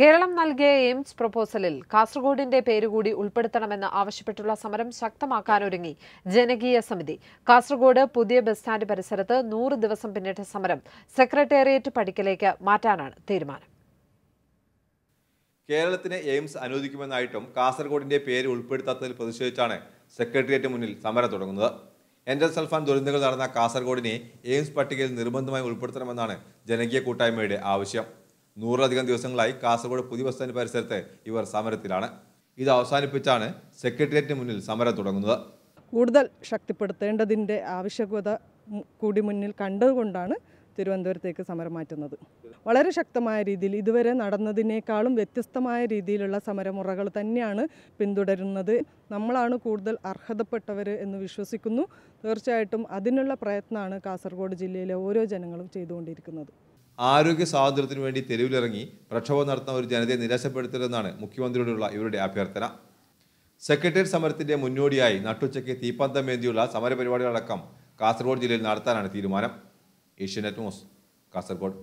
കേരളം നൽകിയ എയിംസ് പ്രപ്പോസലിൽ കാസർഗോഡിന്റെ പേരുകൂടി ഉൾപ്പെടുത്തണമെന്ന് ആവശ്യപ്പെട്ടുള്ള സമരം ശക്തമാക്കാനൊരുങ്ങി ജനകീയ സമിതി കാസർഗോഡ് പുതിയ ബസ് സ്റ്റാൻഡ് പരിസരത്ത് നൂറ് ദിവസം പിന്നിട്ട സമരം സെക്രട്ടേറിയറ്റ് പടിക്കലേക്ക് മാറ്റാനാണ് തീരുമാനം കേരളത്തിന് എയിംസ് അനുവദിക്കുമെന്നായിട്ടും കാസർഗോഡിന്റെ പേര് ഉൾപ്പെടുത്താത്തതിൽ പ്രതിഷേധിച്ചാണ് സെക്രട്ടേറിയറ്റ് മുന്നിൽ സമരം തുടങ്ങുന്നത് എൻഡൽ സൽഫാൻ ദുരന്തങ്ങൾ നടന്ന കാസർഗോഡിനെ എയിംസ് പട്ടികയിൽ നിർബന്ധമായി ഉൾപ്പെടുത്തണമെന്നാണ് ജനകീയ കൂട്ടായ്മയുടെ ആവശ്യം നൂറിലധികം ദിവസങ്ങളായി കാസർഗോഡ് പുതിയ ബസ് സ്റ്റാൻഡ് പരിസരത്ത് ഇവർ സമരത്തിലാണ് ഇത് അവസാനിപ്പിച്ചാണ് സെക്രട്ടേറിയറ്റിന് മുന്നിൽ സമരം തുടങ്ങുന്നത് കൂടുതൽ ശക്തിപ്പെടുത്തേണ്ടതിൻ്റെ ആവശ്യകത കൂടി മുന്നിൽ കണ്ടതുകൊണ്ടാണ് തിരുവനന്തപുരത്തേക്ക് സമരം മാറ്റുന്നത് വളരെ ശക്തമായ രീതിയിൽ ഇതുവരെ നടന്നതിനേക്കാളും വ്യത്യസ്തമായ രീതിയിലുള്ള സമരമുറകൾ തന്നെയാണ് പിന്തുടരുന്നത് നമ്മളാണ് കൂടുതൽ അർഹതപ്പെട്ടവർ എന്ന് വിശ്വസിക്കുന്നു തീർച്ചയായിട്ടും അതിനുള്ള പ്രയത്നമാണ് കാസർഗോഡ് ജില്ലയിലെ ഓരോ ജനങ്ങളും ചെയ്തുകൊണ്ടിരിക്കുന്നത് ആരോഗ്യ സ്വാതന്ത്ര്യത്തിന് വേണ്ടി തെരുവിലിറങ്ങി പ്രക്ഷോഭം നടത്തുന്ന ഒരു ജനതയെ നിരാശപ്പെടുത്തരുതെന്നാണ് മുഖ്യമന്ത്രിയോടുള്ള ഇവരുടെ അഭ്യർത്ഥന സെക്രട്ടേറിയറ്റ് സമരത്തിന്റെ മുന്നോടിയായി നട്ടുച്ചയ്ക്ക് തീപ്പന്തമേന്തിയുള്ള സമരപരിപാടികളടക്കം കാസർഗോഡ് ജില്ലയിൽ നടത്താനാണ് തീരുമാനം ഏഷ്യനെറ്റ് ന്യൂസ് കാസർഗോഡ്